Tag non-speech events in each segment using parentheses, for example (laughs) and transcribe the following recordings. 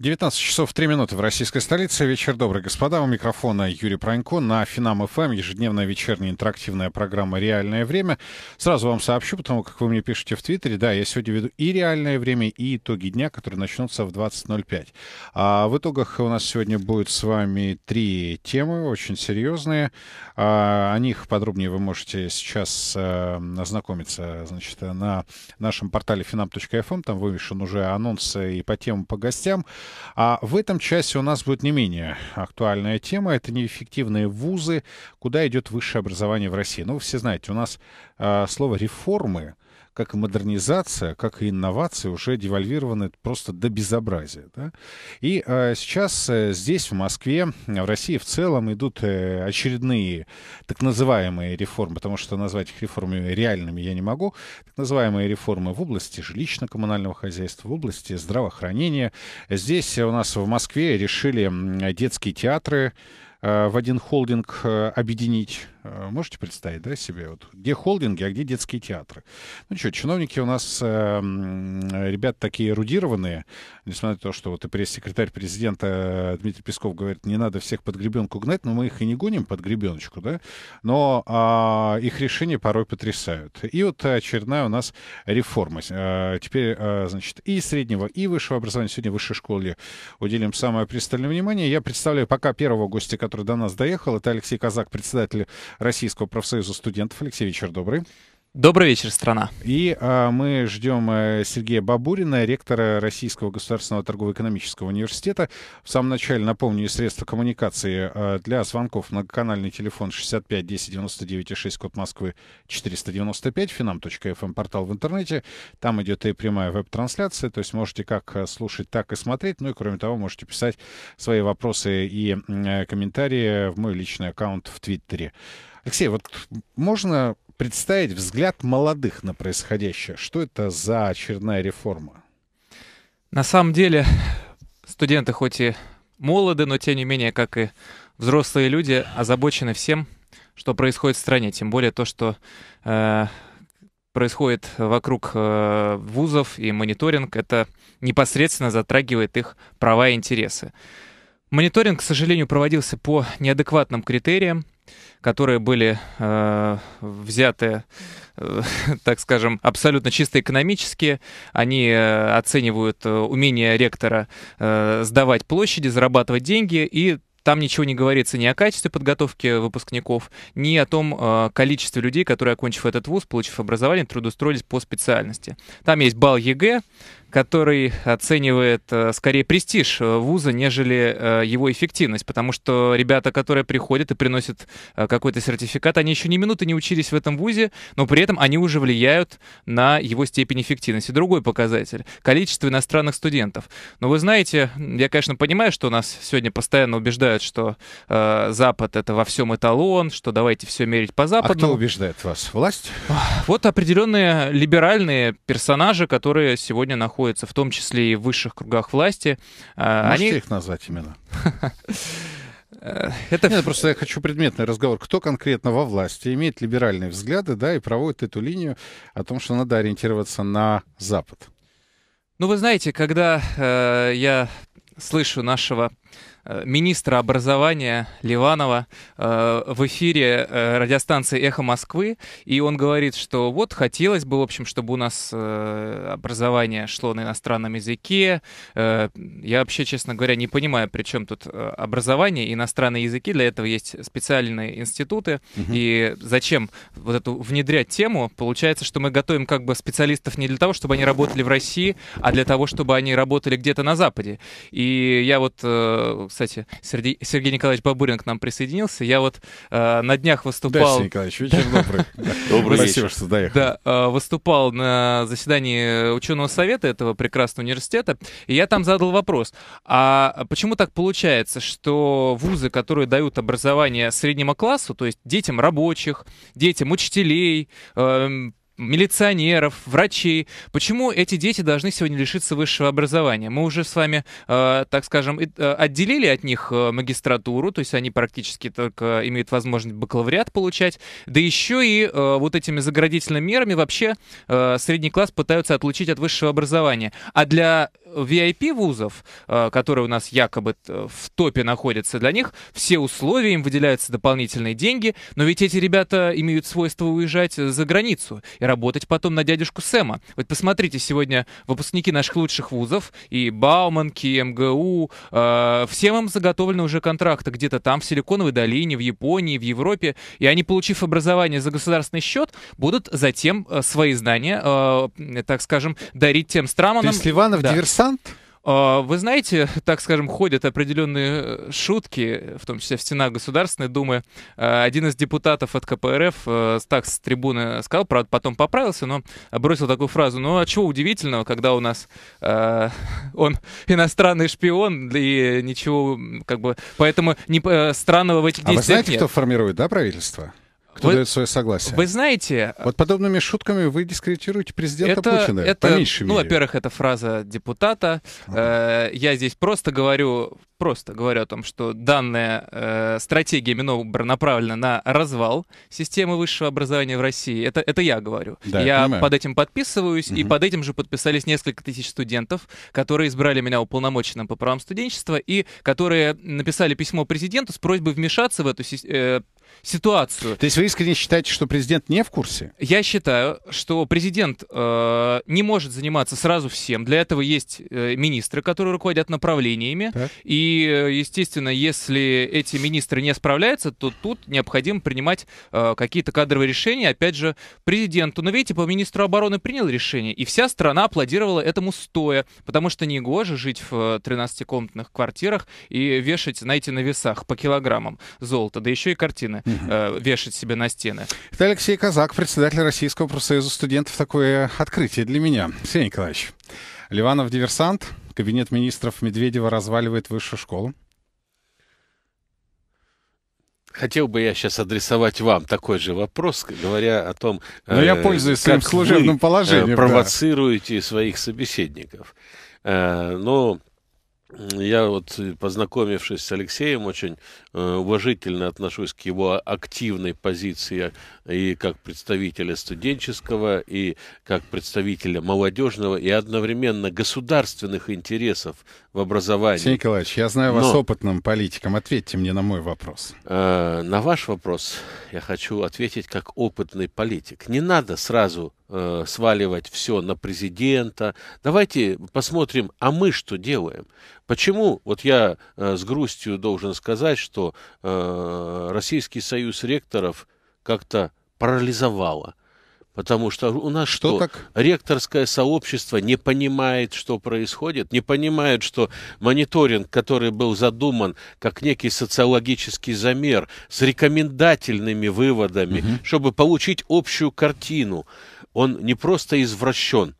19 часов 3 минуты в российской столице. Вечер добрый, господа. У микрофона Юрий Пронько. На Финам ФМ эм, ежедневная вечерняя интерактивная программа «Реальное время». Сразу вам сообщу, потому как вы мне пишете в Твиттере. Да, я сегодня веду и «Реальное время», и итоги дня, которые начнутся в 20.05. А в итогах у нас сегодня будет с вами три темы, очень серьезные. А, о них подробнее вы можете сейчас а, ознакомиться значит, на нашем портале finam.fm. Эм. Там вывешен уже анонсы и по темам, по гостям. А в этом часе у нас будет не менее актуальная тема. Это неэффективные вузы, куда идет высшее образование в России. Ну, вы все знаете, у нас э, слово «реформы» как и модернизация, как и инновации уже девальвированы просто до безобразия. Да? И э, сейчас э, здесь, в Москве, в России в целом идут э, очередные так называемые реформы, потому что назвать их реформами реальными я не могу, так называемые реформы в области жилищно-коммунального хозяйства, в области здравоохранения. Здесь у нас в Москве решили детские театры э, в один холдинг э, объединить Э, можете представить, да, себе? Вот, где холдинги, а где детские театры? Ну что, чиновники у нас, эм, э, ребят, такие эрудированные, несмотря на то, что вот и пресс-секретарь президента э, Дмитрий Песков говорит, не надо всех под гребенку гнать, но мы их и не гоним под гребеночку, да? Но э, их решения порой потрясают. И вот очередная у нас реформа. Э, теперь, э, значит, и среднего, и высшего образования. Сегодня в высшей школе уделим самое пристальное внимание. Я представляю пока первого гостя, который до нас доехал. Это Алексей Казак, председатель Российского профсоюза студентов. Алексей Вечер, добрый. Добрый вечер, страна. И а, мы ждем э, Сергея Бабурина, ректора Российского государственного торгово-экономического университета. В самом начале напомню средства коммуникации а, для звонков многоканальный телефон 65 10 99 и 6, код Москвы 495, finam.fm эм, портал в интернете. Там идет и прямая веб-трансляция, то есть можете как э, слушать, так и смотреть. Ну и кроме того, можете писать свои вопросы и э, комментарии в мой личный аккаунт в Твиттере. Алексей, вот можно представить взгляд молодых на происходящее. Что это за очередная реформа? На самом деле, студенты хоть и молоды, но тем не менее, как и взрослые люди, озабочены всем, что происходит в стране. Тем более то, что э, происходит вокруг э, вузов и мониторинг, это непосредственно затрагивает их права и интересы. Мониторинг, к сожалению, проводился по неадекватным критериям, которые были э, взяты, э, (laughs) так скажем, абсолютно чисто экономически. Они э, оценивают э, умение ректора э, сдавать площади, зарабатывать деньги и там ничего не говорится ни о качестве подготовки выпускников, ни о том э, количестве людей, которые, окончив этот вуз, получив образование, трудоустроились по специальности. Там есть балл ЕГЭ, который оценивает э, скорее престиж э, вуза, нежели э, его эффективность, потому что ребята, которые приходят и приносят какой-то сертификат, они еще ни минуты не учились в этом вузе, но при этом они уже влияют на его степень эффективности. Другой показатель — количество иностранных студентов. Но вы знаете, я, конечно, понимаю, что нас сегодня постоянно убеждают, что э, Запад — это во всем эталон, что давайте все мерить по Западу. А кто убеждает вас? Власть? Вот определенные либеральные персонажи, которые сегодня находятся находятся, в том числе и в высших кругах власти. А, Можете они... их назвать именно? (laughs) Это... Нет, просто я хочу предметный разговор. Кто конкретно во власти имеет либеральные взгляды, да, и проводит эту линию о том, что надо ориентироваться на Запад? Ну, вы знаете, когда э, я слышу нашего Э, министра образования Ливанова э, в эфире э, радиостанции «Эхо Москвы», и он говорит, что вот хотелось бы, в общем, чтобы у нас образование шло на иностранном языке. Я вообще, честно говоря, не понимаю, при чем тут образование и иностранные языки. Для этого есть специальные институты. Угу. И зачем вот эту внедрять тему? Получается, что мы готовим как бы специалистов не для того, чтобы они работали в России, а для того, чтобы они работали где-то на Западе. И я вот кстати, Сергей, Сергей Николаевич Бабурин к нам присоединился. Я вот э, на днях выступал... Да, Николаевич, вечер добрый. (laughs) Добрый вечер. что доехал. Да, э, выступал на заседании ученого совета этого прекрасного университета, и я там задал вопрос, а почему так получается, что вузы, которые дают образование среднему классу, то есть детям рабочих, детям учителей, э, милиционеров, врачей. Почему эти дети должны сегодня лишиться высшего образования? Мы уже с вами, э, так скажем, э, отделили от них э, магистратуру, то есть они практически только имеют возможность бакалавриат получать, да еще и вот этими заградительными мерами вообще средний класс пытаются отлучить от высшего образования. А для VIP вузов, э, которые у нас якобы э, в топе находятся, для них все условия, им выделяются дополнительные деньги, но ведь эти ребята имеют свойство уезжать э, за границу и работать потом на дядюшку Сэма. Вот посмотрите, сегодня выпускники наших лучших вузов, и Бауманки, и МГУ, э, всем им заготовлены уже контракты где-то там, в Силиконовой долине, в Японии, в Европе, и они, получив образование за государственный счет, будут затем свои знания, э, так скажем, дарить тем странам. То есть Ливанов да. диверсант дилетант? А, вы знаете, так скажем, ходят определенные э, шутки, в том числе в стенах Государственной Думы. А, один из депутатов от КПРФ э, так с трибуны сказал, правда, потом поправился, но бросил такую фразу. Ну, а чего удивительного, когда у нас э, (laughs) он иностранный шпион, и ничего, как бы... Поэтому не, э, странного в этих действиях А вы знаете, нет. кто формирует, да, правительство? Кто вы, дает свое согласие. Вы знаете... Э, вот подобными шутками вы дискредитируете президента это, Путина, это, по меньшей Ну, во-первых, это фраза депутата. Ага. Ну э, я здесь просто говорю, просто говорю о том, что данная э, стратегия Минобра направлена на развал системы высшего образования в России. Это, это я говорю. Да, я понимаю. под этим подписываюсь, угу. и под этим же подписались несколько тысяч студентов, которые избрали меня уполномоченным по правам студенчества, и которые написали письмо президенту с просьбой вмешаться в эту э, ситуацию. То есть вы искренне считаете, что президент не в курсе? Я считаю, что президент э, не может заниматься сразу всем. Для этого есть э, министры, которые руководят направлениями. Так. И, э, естественно, если эти министры не справляются, то тут необходимо принимать э, какие-то кадровые решения, опять же, президенту. Но ну, видите, по министру обороны принял решение, и вся страна аплодировала этому стоя, потому что не негоже жить в 13-комнатных э, квартирах и вешать, знаете, на весах по килограммам золота, да еще и картины стены, э, вешать себе на стены. Это Алексей Казак, председатель Российского профсоюза студентов. Такое открытие для меня. Сергей Николаевич, Ливанов диверсант, кабинет министров Медведева разваливает высшую школу. Хотел бы я сейчас адресовать вам такой же вопрос, говоря о том, Но я э, пользуюсь своим служебным э, положением, провоцируете да. своих собеседников. Э, но я вот, э, познакомившись с Алексеем, очень э, уважительно отношусь к его активной позиции и как представителя студенческого, и как представителя молодежного, и одновременно государственных интересов в образовании. Сергей Николаевич, я знаю вас Но, опытным политиком. Ответьте мне на мой вопрос. Э, на ваш вопрос я хочу ответить как опытный политик. Не надо сразу э, сваливать все на президента. Давайте посмотрим, а мы что делаем? Почему, вот я э, с грустью должен сказать, что э, Российский союз ректоров как-то парализовало. Потому что у нас что? что? Как? Ректорское сообщество не понимает, что происходит, не понимает, что мониторинг, который был задуман как некий социологический замер с рекомендательными выводами, угу. чтобы получить общую картину, он не просто извращен,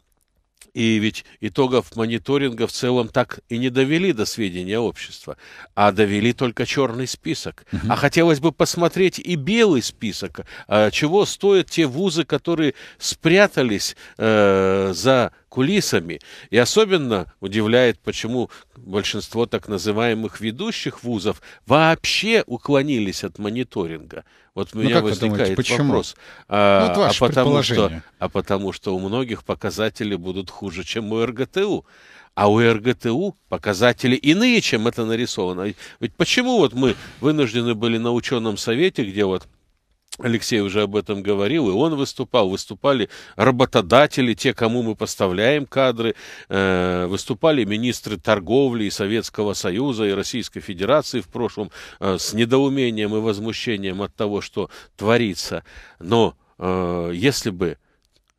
и ведь итогов мониторинга в целом так и не довели до сведения общества, а довели только черный список. Угу. А хотелось бы посмотреть и белый список, а чего стоят те вузы, которые спрятались э, за кулисами. И особенно удивляет, почему большинство так называемых ведущих вузов вообще уклонились от мониторинга. Вот у ну меня ну, возникает думаете, вопрос. А, ну, вот а, потому что, а потому что у многих показатели будут хуже, чем у РГТУ. А у РГТУ показатели иные, чем это нарисовано. Ведь почему вот мы вынуждены были на ученом совете, где вот Алексей уже об этом говорил, и он выступал, выступали работодатели, те, кому мы поставляем кадры, э, выступали министры торговли и Советского Союза, и Российской Федерации в прошлом э, с недоумением и возмущением от того, что творится. Но э, если бы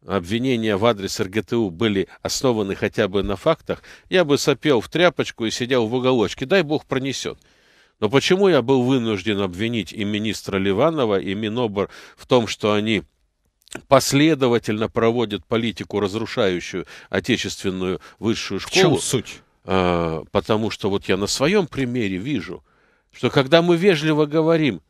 обвинения в адрес РГТУ были основаны хотя бы на фактах, я бы сопел в тряпочку и сидел в уголочке, дай бог пронесет. Но почему я был вынужден обвинить и министра Ливанова, и Минобор в том, что они последовательно проводят политику, разрушающую отечественную высшую школу? В чем суть? А, потому что вот я на своем примере вижу, что когда мы вежливо говорим –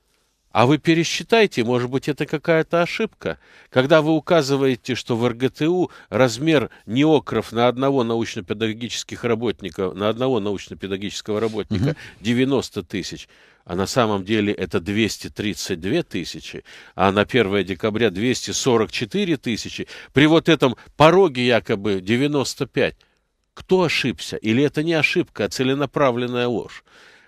а вы пересчитайте, может быть, это какая-то ошибка. Когда вы указываете, что в РГТУ размер неокров на одного научно-педагогических работника, на одного научно-педагогического работника угу. 90 тысяч, а на самом деле это 232 тысячи, а на 1 декабря 244 тысячи, при вот этом пороге якобы 95. Кто ошибся? Или это не ошибка, а целенаправленная ложь?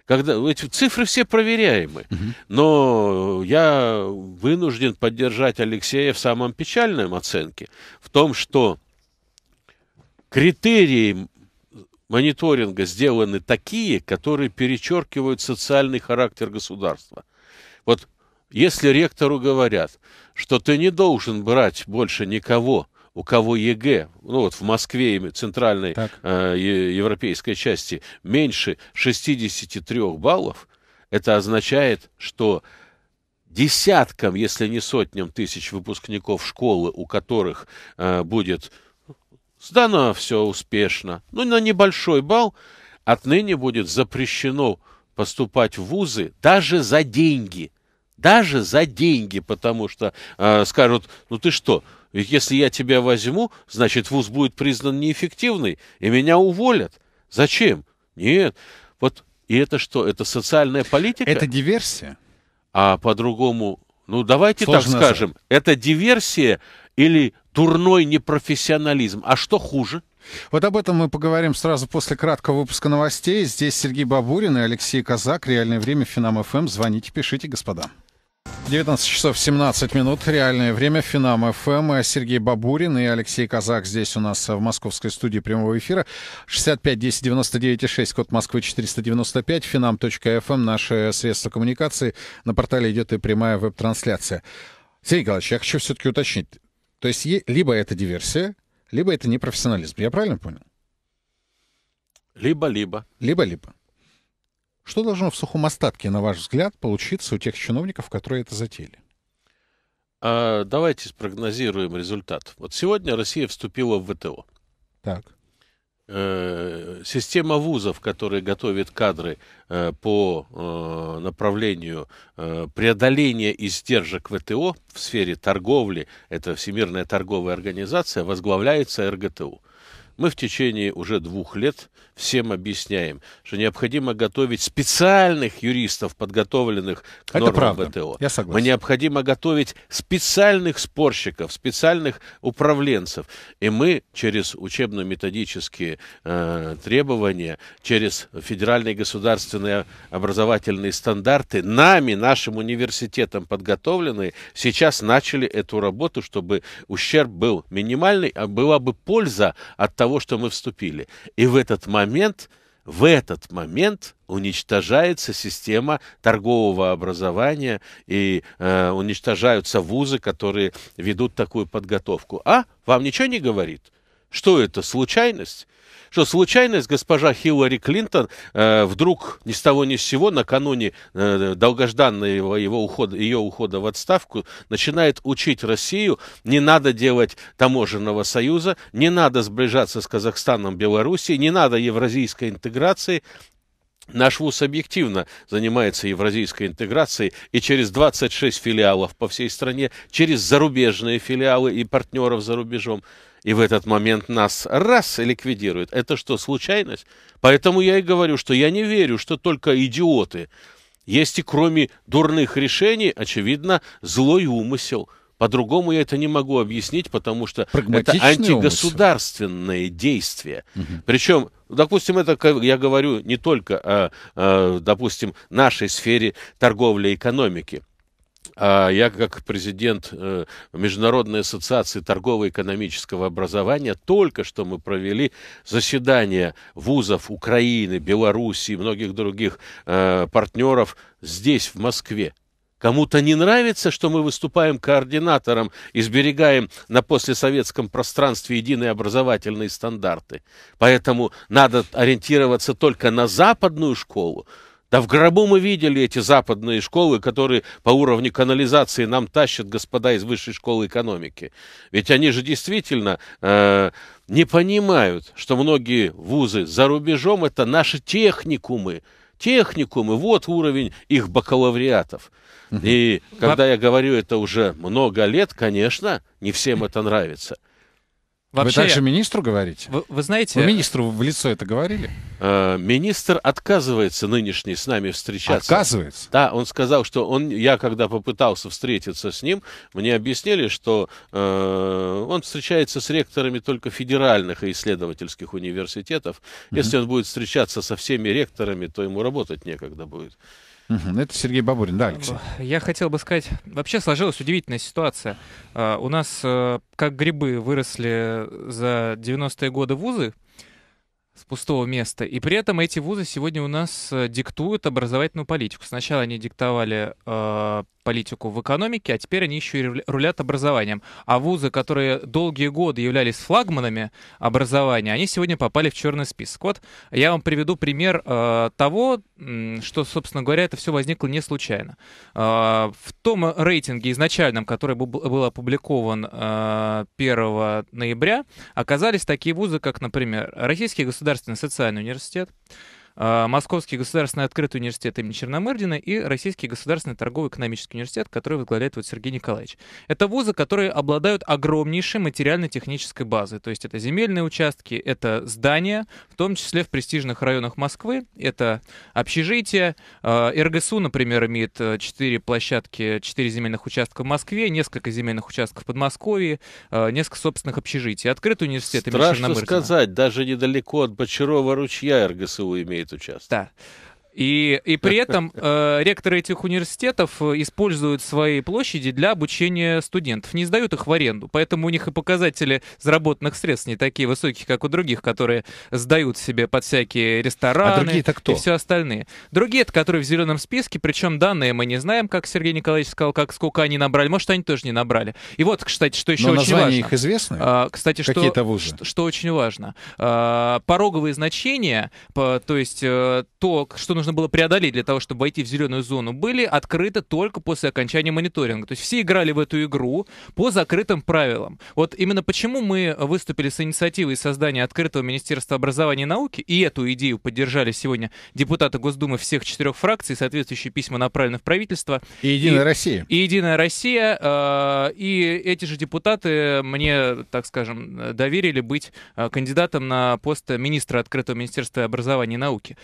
когда эти цифры все проверяемы, угу. но я вынужден поддержать Алексея в самом печальном оценке, в том, что критерии мониторинга сделаны такие, которые перечеркивают социальный характер государства. Вот если ректору говорят, что ты не должен брать больше никого, у кого ЕГЭ, ну вот в Москве центральной э, европейской части, меньше 63 баллов, это означает, что десяткам, если не сотням тысяч выпускников школы, у которых э, будет сдано все успешно, ну на небольшой балл, отныне будет запрещено поступать в вузы даже за деньги – даже за деньги, потому что э, скажут, ну ты что, если я тебя возьму, значит вуз будет признан неэффективный, и меня уволят. Зачем? Нет. Вот и это что? Это социальная политика? Это диверсия. А по-другому, ну давайте Сложно так скажем, назвать. это диверсия или дурной непрофессионализм. А что хуже? Вот об этом мы поговорим сразу после краткого выпуска новостей. Здесь Сергей Бабурин и Алексей Казак. Реальное время Финам ФМ. Эм. Звоните, пишите, господа. 19 часов 17 минут. Реальное время. Финам ФМ. Эм. Сергей Бабурин и Алексей Казак здесь у нас в московской студии прямого эфира. 65 10 99 6, код Москвы 495, финам.фм. Наши средства коммуникации. На портале идет и прямая веб-трансляция. Сергей Николаевич, я хочу все-таки уточнить. То есть либо это диверсия, либо это непрофессионализм. Я правильно понял? Либо-либо. Либо-либо. Что должно в сухом остатке, на ваш взгляд, получиться у тех чиновников, которые это затеяли? А, давайте спрогнозируем результат. Вот сегодня Россия вступила в ВТО. Так. Э, система вузов, которые готовят кадры э, по э, направлению преодоления издержек ВТО в сфере торговли, это Всемирная торговая организация, возглавляется РГТУ. Мы в течение уже двух лет всем объясняем, что необходимо готовить специальных юристов, подготовленных к Это нормам правда. ВТО. Я согласен. Мы необходимо готовить специальных спорщиков, специальных управленцев. И мы через учебно-методические э, требования, через федеральные государственные образовательные стандарты, нами, нашим университетом подготовленные, сейчас начали эту работу, чтобы ущерб был минимальный, а была бы польза от того, того, что мы вступили. И в этот момент, в этот момент уничтожается система торгового образования и э, уничтожаются вузы, которые ведут такую подготовку. А вам ничего не говорит? Что это, случайность? Что случайность, госпожа Хиллари Клинтон э, вдруг ни с того ни с сего накануне э, долгожданного его ухода, ее ухода в отставку начинает учить Россию, не надо делать таможенного союза, не надо сближаться с Казахстаном, Белоруссией, не надо евразийской интеграции, Наш ВУЗ объективно занимается евразийской интеграцией и через 26 филиалов по всей стране, через зарубежные филиалы и партнеров за рубежом и в этот момент нас раз ликвидирует. Это что, случайность? Поэтому я и говорю, что я не верю, что только идиоты. Есть и кроме дурных решений, очевидно, злой умысел. По-другому я это не могу объяснить, потому что это антигосударственные умысел. действия. Угу. Причем, допустим, это я говорю не только о, о, допустим, нашей сфере торговли и экономики. А я как президент э, Международной ассоциации торгово-экономического образования только что мы провели заседание вузов Украины, Белоруссии и многих других э, партнеров здесь, в Москве. Кому-то не нравится, что мы выступаем координатором и сберегаем на послесоветском пространстве единые образовательные стандарты. Поэтому надо ориентироваться только на западную школу, да в гробу мы видели эти западные школы, которые по уровню канализации нам тащат господа из высшей школы экономики. Ведь они же действительно э, не понимают, что многие вузы за рубежом это наши техникумы. Техникумы, вот уровень их бакалавриатов. И когда я говорю это уже много лет, конечно, не всем это нравится. Вообще, вы также министру говорите? Вы, вы знаете... Вы министру в лицо это говорили? Э, министр отказывается нынешний с нами встречаться. Отказывается? Да, он сказал, что он, я когда попытался встретиться с ним, мне объяснили, что э, он встречается с ректорами только федеральных и исследовательских университетов. Если mm-hmm. он будет встречаться со всеми ректорами, то ему работать некогда будет. Ну, это Сергей Бабурин, да, Алексей? Э, я хотел бы сказать, вообще сложилась удивительная ситуация. Э, у нас э, как грибы выросли за 90-е годы вузы, с пустого места. И при этом эти вузы сегодня у нас диктуют образовательную политику. Сначала они диктовали политику в экономике, а теперь они еще и рулят образованием. А вузы, которые долгие годы являлись флагманами образования, они сегодня попали в черный список. Вот я вам приведу пример э, того, что, собственно говоря, это все возникло не случайно. Э, в том рейтинге изначальном, который был, был опубликован э, 1 ноября, оказались такие вузы, как, например, Российский государственный социальный университет, а, Московский государственный открытый университет имени Черномырдина и Российский государственный торгово экономический университет, который возглавляет вот Сергей Николаевич. Это вузы, которые обладают огромнейшей материально-технической базой. То есть это земельные участки, это здания, в том числе в престижных районах Москвы, это общежития. А, РГСУ, например, имеет 4 э, площадки, 4 земельных участка в Москве, несколько земельных участков в Подмосковье, а, несколько собственных общежитий. Открытый университет Страшно имени Черномырдина. сказать, даже недалеко от Бочарова ручья РГСУ имеет участвовать. Да. И, и при (laughs) этом э, ректоры этих университетов э, используют свои площади для обучения студентов, не сдают их в аренду. Поэтому у них и показатели заработанных средств не такие высокие, как у других, которые сдают себе под всякие рестораны а кто? и все остальные. Другие это которые в зеленом списке, причем данные мы не знаем, как Сергей Николаевич сказал, как сколько они набрали. Может, они тоже не набрали. И вот, кстати, что еще Но очень важно. их известны? А, кстати, что, вузы? Что, что очень важно. А, пороговые значения, по, то есть э, то, что нужно нужно было преодолеть для того, чтобы войти в зеленую зону, были открыты только после окончания мониторинга. То есть все играли в эту игру по закрытым правилам. Вот именно почему мы выступили с инициативой создания открытого Министерства образования и науки, и эту идею поддержали сегодня депутаты Госдумы всех четырех фракций, соответствующие письма направлены в правительство. И Единая и, Россия. И Единая Россия. Э, и эти же депутаты э, мне, так скажем, доверили быть э, кандидатом на пост министра открытого Министерства образования и науки.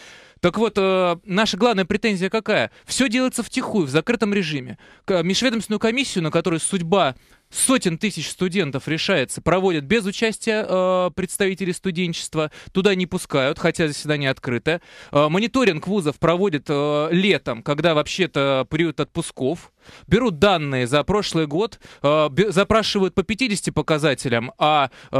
Так вот, э, наша главная претензия какая? Все делается втихую, в закрытом режиме. К межведомственную комиссию, на которой судьба сотен тысяч студентов решается, проводят без участия э, представителей студенчества, туда не пускают, хотя заседание открыто. Э, мониторинг вузов проводят э, летом, когда вообще-то период отпусков. Берут данные за прошлый год, э, запрашивают по 50 показателям, а э,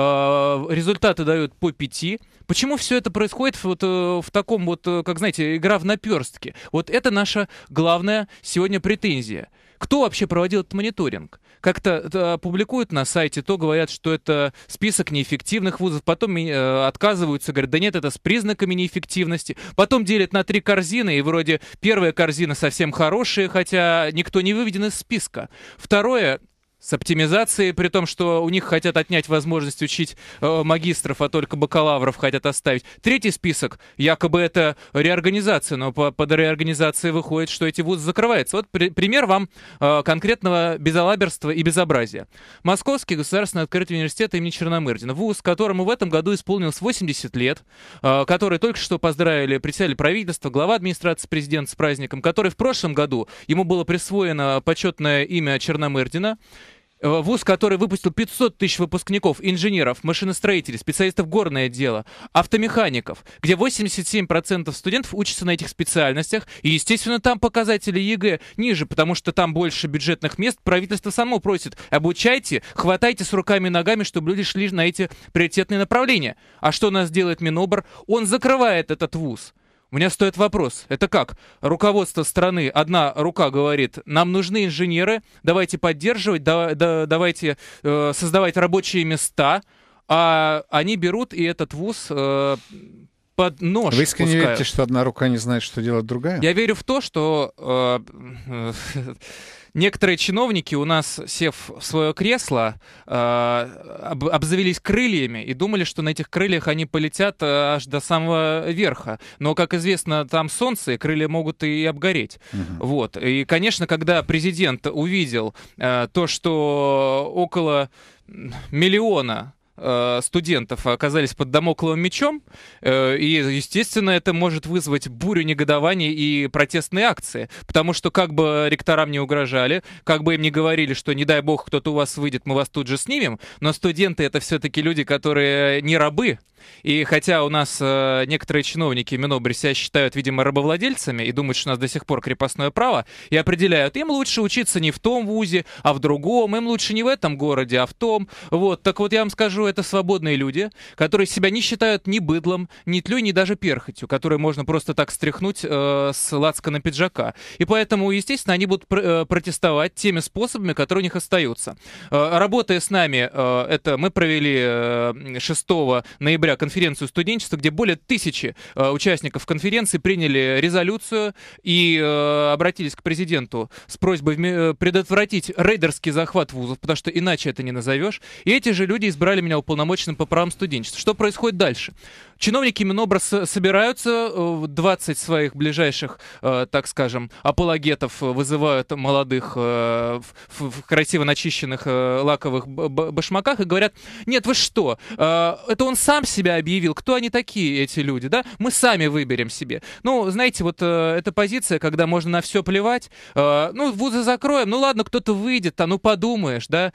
результаты дают по 5. Почему все это происходит вот э, в таком вот, э, как знаете, игра в наперстке? Вот это наша главная сегодня претензия. Кто вообще проводил этот мониторинг? Как-то э, публикуют на сайте, то говорят, что это список неэффективных вузов, потом э, отказываются, говорят, да нет, это с признаками неэффективности. Потом делят на три корзины, и вроде первая корзина совсем хорошая, хотя никто не выведен из списка. Второе, с оптимизацией, при том, что у них хотят отнять возможность учить э, магистров, а только бакалавров хотят оставить. Третий список, якобы это реорганизация, но по, под реорганизацией выходит, что эти вузы закрываются. Вот при, пример вам э, конкретного безалаберства и безобразия. Московский государственный открытый университет имени Черномырдина, вуз, которому в этом году исполнилось 80 лет, э, который только что поздравили председатель правительства, глава администрации президента с праздником, который в прошлом году, ему было присвоено почетное имя Черномырдина, Э, вуз, который выпустил 500 тысяч выпускников, инженеров, машиностроителей, специалистов горное дело, автомехаников, где 87% студентов учатся на этих специальностях, и, естественно, там показатели ЕГЭ ниже, потому что там больше бюджетных мест, правительство само просит, обучайте, хватайте с руками и ногами, чтобы люди шли на эти приоритетные направления. А что у нас делает Минобр? Он закрывает этот вуз меня стоит вопрос, это как? Руководство страны, одна рука говорит, нам нужны инженеры, давайте поддерживать, да, да, давайте э, создавать рабочие места, а они берут и этот вуз э, под нож. Вы искренне пускают. верите, что одна рука не знает, что делать другая? Я верю в то, что э, э, Некоторые чиновники у нас, сев в свое кресло, э, обзавелись крыльями и думали, что на этих крыльях они полетят э, аж до самого верха. Но, как известно, там солнце, и крылья могут и обгореть. Угу. Вот. И, конечно, когда президент увидел э, то, что около миллиона Э, студентов оказались под домокловым мечом, э, и, естественно, это может вызвать бурю негодований и протестные акции, потому что как бы ректорам не угрожали, как бы им не говорили, что не дай бог кто-то у вас выйдет, мы вас тут же снимем, но студенты это все-таки люди, которые не рабы, и хотя у нас э, некоторые чиновники Минобри себя считают, видимо, рабовладельцами и думают, что у нас до сих пор крепостное право, и определяют, им лучше учиться не в том вузе, а в другом, им лучше не в этом городе, а в том. Вот, так вот я вам скажу, скажу, это свободные люди, которые себя не считают ни быдлом, ни тлей, ни даже перхотью, которые можно просто так стряхнуть э, с на пиджака. И поэтому, естественно, они будут пр- э, протестовать теми способами, которые у них остаются. Э, работая с нами, э, это мы провели э, 6 ноября конференцию студенчества, где более тысячи э, участников конференции приняли резолюцию и э, обратились к президенту с просьбой э, предотвратить рейдерский захват вузов, потому что иначе это не назовешь. И эти же люди избрали меня уполномоченным по правам студенчества. Что происходит дальше? Чиновники Минобра собираются, 20 э, своих ближайших, э, так скажем, апологетов вызывают молодых э, в красиво начищенных лаковых башмаках и говорят, нет, вы что, это он сам себя объявил, кто они такие, эти люди, да? Мы сами выберем себе. Ну, знаете, вот эта позиция, когда можно на все плевать, ну, вузы закроем, ну ладно, кто-то выйдет, а ну подумаешь, да,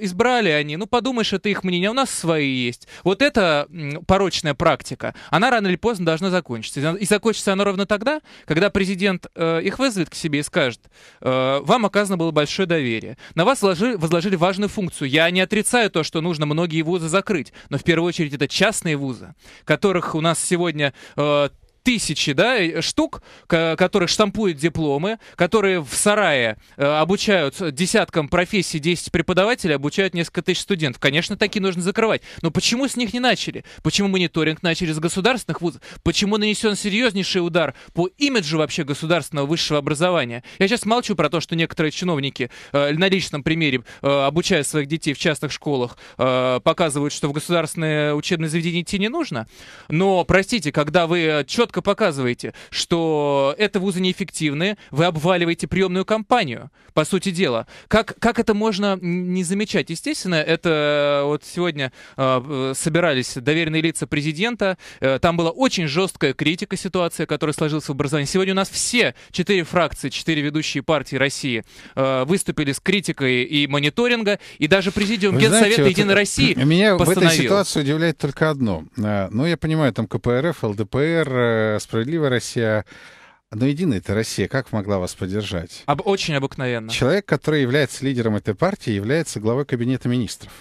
избрали они, ну подумаешь, это их мнение, у нас свои есть. Вот это порой порочная практика, она рано или поздно должна закончиться. И закончится она ровно тогда, когда президент э, их вызовет к себе и скажет, э, вам оказано было большое доверие, на вас возложили, возложили важную функцию. Я не отрицаю то, что нужно многие вузы закрыть, но в первую очередь это частные вузы, которых у нас сегодня э, тысячи да, э, штук, которые штампуют дипломы, которые в сарае э, обучают десяткам профессий 10 преподавателей, обучают несколько тысяч студентов. Конечно, такие нужно закрывать. Но почему с них не начали? Почему мониторинг начали с государственных вузов? Почему нанесен серьезнейший удар по имиджу вообще государственного высшего образования? Я сейчас молчу про то, что некоторые чиновники э, на личном примере, э, обучая своих детей в частных школах, показывают, что в государственные учебные заведения идти не нужно. Но, простите, когда вы четко четко показываете, что это вузы неэффективны, вы обваливаете приемную кампанию, по сути дела. Как, как это можно не замечать? Естественно, это э, вот сегодня э, э, собирались доверенные лица президента, э, там была очень жесткая критика ситуации, которая сложилась в образовании. Сегодня у нас все четыре фракции, четыре ведущие партии России э, выступили с критикой и мониторинга, и даже президиум Вы Генсовета знаете, вот Единой это... России Меня в этой ситуации удивляет только одно. Э, ну, я понимаю, там КПРФ, ЛДПР, справедливая Россия. Но единая это Россия как могла вас поддержать? Об, очень обыкновенно. Человек, который является лидером этой партии, является главой кабинета министров.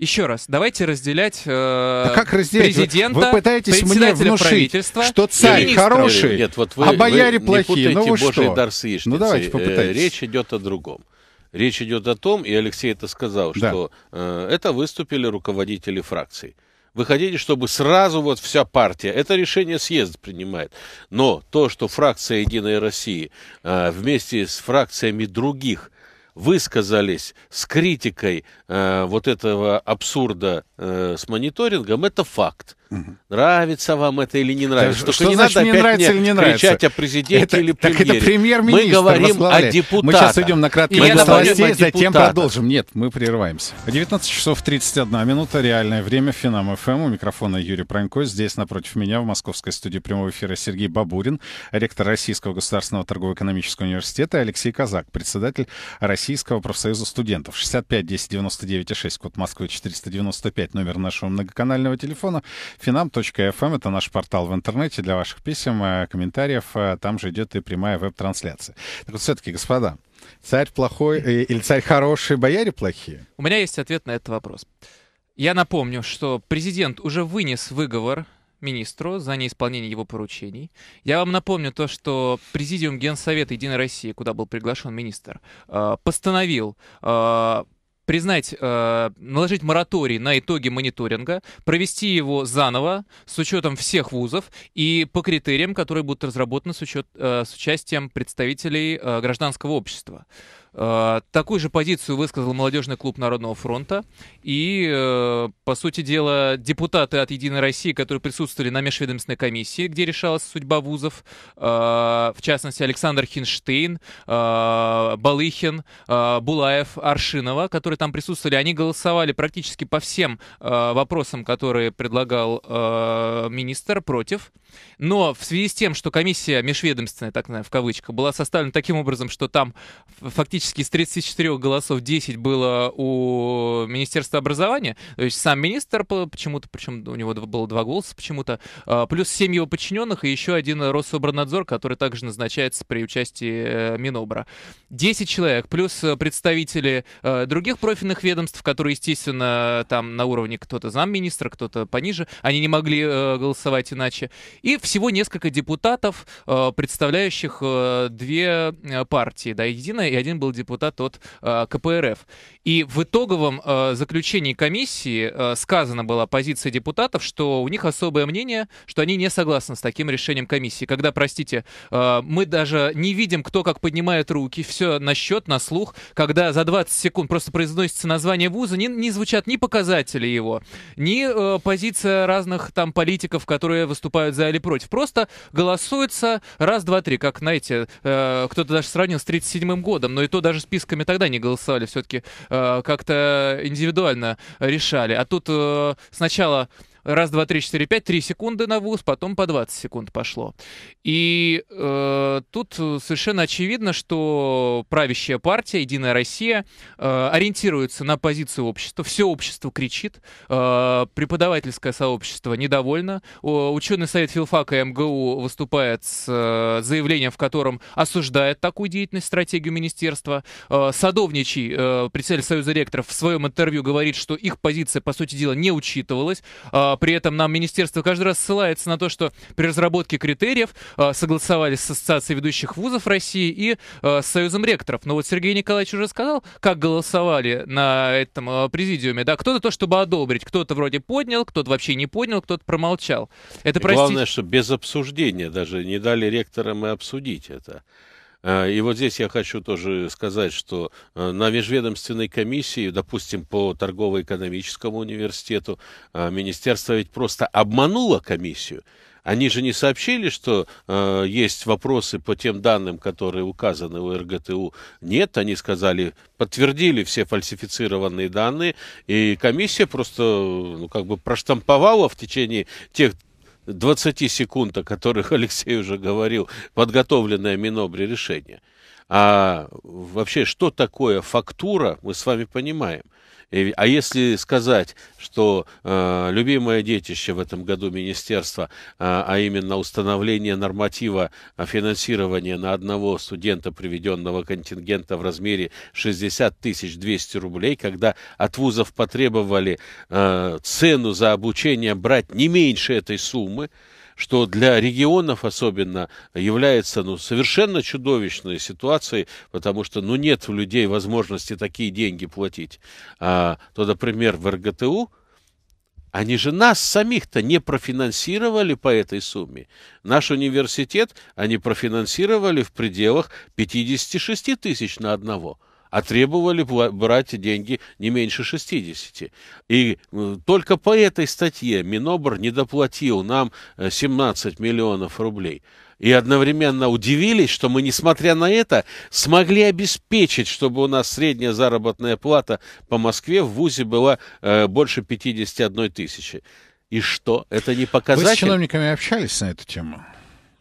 Еще раз, давайте разделять, э, а как разделять? президента, вы, вы пытаетесь мне внушить, что царь министр. хороший, Нет, вот вы, а бояре вы плохие. Не ну вы Божий что? дар с ну яичницей. Ну давайте э, попытаемся. Речь идет о другом. Речь идет о том, и Алексей это сказал, да. что э, это выступили руководители фракций вы хотите, чтобы сразу вот вся партия. Это решение съезд принимает. Но то, что фракция «Единой России» а, вместе с фракциями других высказались с критикой а, вот этого абсурда э, с мониторингом, это факт. Угу. Нравится вам это или не нравится? что, что не значит, надо мне нравится или не нравится? кричать о президенте это, или премьере. Так это премьер-министр Мы говорим о депутатах. Мы сейчас идем на краткий выпуск новостей, затем продолжим. Нет, мы прерываемся. 19 часов 31 минута, реальное время, Финам ФМ. У микрофона Юрий Пронько. Здесь напротив меня в московской студии прямого эфира Сергей Бабурин, ректор Российского государственного торгово-экономического университета и Алексей Казак, председатель Российского профсоюза студентов. 65 10 99 6, код Москвы 495, номер нашего многоканального телефона. Finam.fm эм — это наш портал в интернете для ваших писем, э, комментариев. Э, там же идет и прямая веб-трансляция. Так вот, все-таки, господа, царь плохой э, или царь хороший, бояре плохие? У меня есть ответ на этот вопрос. Я напомню, что президент уже вынес выговор министру за неисполнение его поручений. Я вам напомню то, что Президиум Генсовета Единой России, куда был приглашен министр, постановил признать, э, наложить мораторий на итоги мониторинга, провести его заново с учетом всех вузов и по критериям, которые будут разработаны с, учет, э, с участием представителей э, гражданского общества. Э, такую же позицию высказал молодежный клуб Народного фронта. И, э, по сути дела, депутаты от «Единой России», которые присутствовали на межведомственной комиссии, где решалась судьба вузов, э, в частности, Александр Хинштейн, Балыхин, Булаев, Аршинова, которые там присутствовали, они голосовали практически по всем вопросам, которые предлагал министр против. Но в связи с тем, что комиссия межведомственная, так называемая, в кавычках, была составлена таким образом, что там фактически из 34 голосов 10 было у Министерства образования, то есть сам министр почему-то, причем у него было два голоса почему-то, а, плюс 7 его подчиненных и еще один Рособорнадзор, который также назначается при участии э, Минобра. 10 человек, плюс представители э, других профильных ведомств, которые, естественно, там на уровне кто-то замминистра, кто-то пониже, они не могли э, голосовать иначе. И всего несколько депутатов, э, представляющих э, две э, партии, да, единая, и один был депутат от КПРФ. И в итоговом заключении комиссии сказана была позиция депутатов, что у них особое мнение, что они не согласны с таким решением комиссии. Когда, простите, мы даже не видим, кто как поднимает руки, все на счет, на слух, когда за 20 секунд просто произносится название вуза, не, не звучат ни показатели его, ни позиция разных там политиков, которые выступают за или против. Просто голосуется раз, два, три, как, знаете, э, кто-то даже сравнил с 37-м годом, но и то даже списками тогда не голосовали, все-таки э, как-то индивидуально решали. А тут э, сначала раз, два, три, четыре, пять, три секунды на вуз, потом по 20 секунд пошло. И э, тут совершенно очевидно, что правящая партия, Единая Россия, э, ориентируется на позицию общества. Все общество кричит, э, преподавательское сообщество недовольно. Ученый совет филфака МГУ выступает с э, заявлением, в котором осуждает такую деятельность, стратегию министерства. Э, Садовничий, э, председатель Союза ректоров, в своем интервью говорит, что их позиция, по сути дела, не учитывалась. Э, а, при этом нам министерство каждый раз ссылается на то, что при разработке критериев а, согласовались с Ассоциацией ведущих вузов России и а, с Союзом ректоров. Но вот Сергей Николаевич уже сказал, как голосовали на этом президиуме. Да, кто-то то, чтобы одобрить, кто-то вроде поднял, кто-то вообще не поднял, кто-то промолчал. Это, простите... Главное, что без обсуждения даже не дали ректорам и обсудить это. Э, и вот здесь я хочу тоже сказать, что э, на межведомственной комиссии, допустим, по торгово-экономическому университету, э, министерство ведь просто обмануло комиссию. Они же не сообщили, что э, есть вопросы по тем данным, которые указаны у РГТУ. Нет, они сказали, подтвердили все фальсифицированные данные, и комиссия просто ну, как бы проштамповала в течение тех 20 секунд, о которых (laughs) Алексей уже говорил, подготовленное Минобре решение. А вообще, что такое фактура, мы с вами понимаем. А если сказать, что э, любимое детище в этом году министерства, э, а именно установление норматива финансирования на одного студента приведенного контингента в размере 60 тысяч 200 рублей, когда от вузов потребовали э, цену за обучение брать не меньше этой суммы, что для регионов особенно является ну, совершенно чудовищной ситуацией, потому что ну, нет у людей возможности такие деньги платить. А, то, например, в РГТУ они же нас самих-то не профинансировали по этой сумме. Наш университет они профинансировали в пределах 56 тысяч на одного – а требовали брать деньги не меньше 60. И э, только по этой статье Минобр не доплатил нам 17 э, миллионов рублей. И одновременно удивились, что мы, несмотря на это, смогли обеспечить, чтобы у нас средняя заработная плата по Москве в ВУЗе была э, больше 51 тысячи. И что? Это не показатель? Вы с чиновниками общались на эту тему?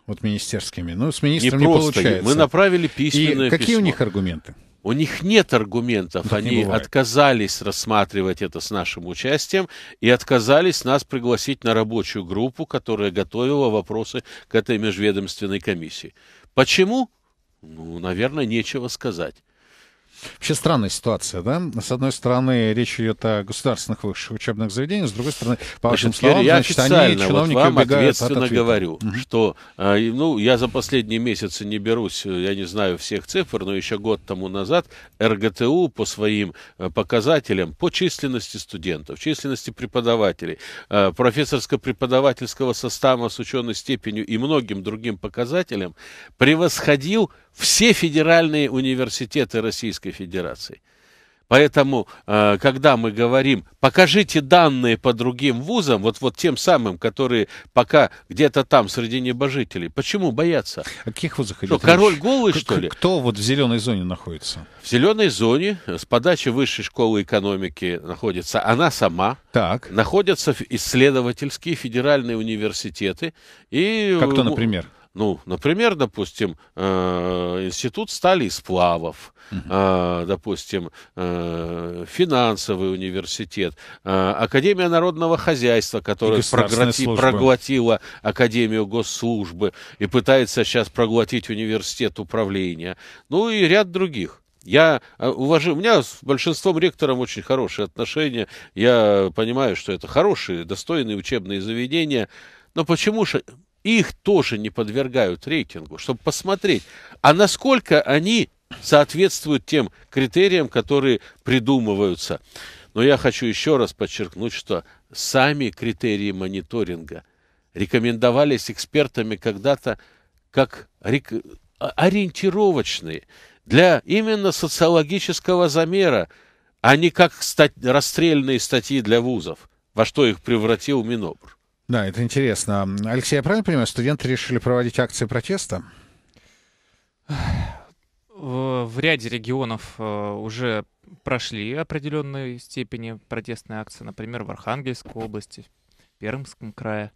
Вот министерскими. Ну, с министром не, не получается. Мы направили письменное И какие письмо. у них аргументы? У них нет аргументов. Так Они не отказались рассматривать это с нашим участием и отказались нас пригласить на рабочую группу, которая готовила вопросы к этой межведомственной комиссии. Почему? Ну, наверное, нечего сказать. Вообще странная ситуация, да? С одной стороны, речь идет о государственных высших учебных заведениях, с другой стороны, по вашим значит, словам, я значит, они, чиновники, вот вам ответственно от говорю, угу. что, а, ну, я за последние месяцы не берусь, э, я не знаю всех цифр, но еще год тому назад РГТУ по своим э, показателям, по численности студентов, численности преподавателей, э, профессорско-преподавательского состава с ученой степенью и многим другим показателям превосходил все федеральные университеты Российской Федерации. Поэтому, э, когда мы говорим, покажите данные по другим вузам, вот, вот тем самым, которые пока где-то там среди небожителей, почему боятся? А каких вузах идет Что, король голый, к- что ли? Кто вот в зеленой зоне находится? В зеленой зоне с подачи Высшей школы экономики находится она сама. Так. Находятся исследовательские федеральные университеты. И... Как кто, например? Ну, например, допустим, э, институт стали и сплавов, угу. допустим, э, финансовый университет, Академия народного хозяйства, которая проглоти, проглотила Академию госслужбы и пытается сейчас проглотить университет управления, ну и ряд других. Я уважаю, у меня с большинством ректором очень хорошие отношения. Я понимаю, что это хорошие, достойные учебные заведения. Но почему же их тоже не подвергают рейтингу, чтобы посмотреть, а насколько они соответствуют тем критериям, которые придумываются. Но я хочу еще раз подчеркнуть, что сами критерии мониторинга рекомендовались экспертами когда-то как а, ориентировочные для именно социологического замера, а не как стать, расстрельные статьи для вузов, во что их превратил Минобр. Да, это интересно. Алексей, я правильно понимаю, студенты решили проводить акции протеста? В ряде регионов э, уже прошли определенные степени протестной акции, например, в Архангельской области, в Пермском крае.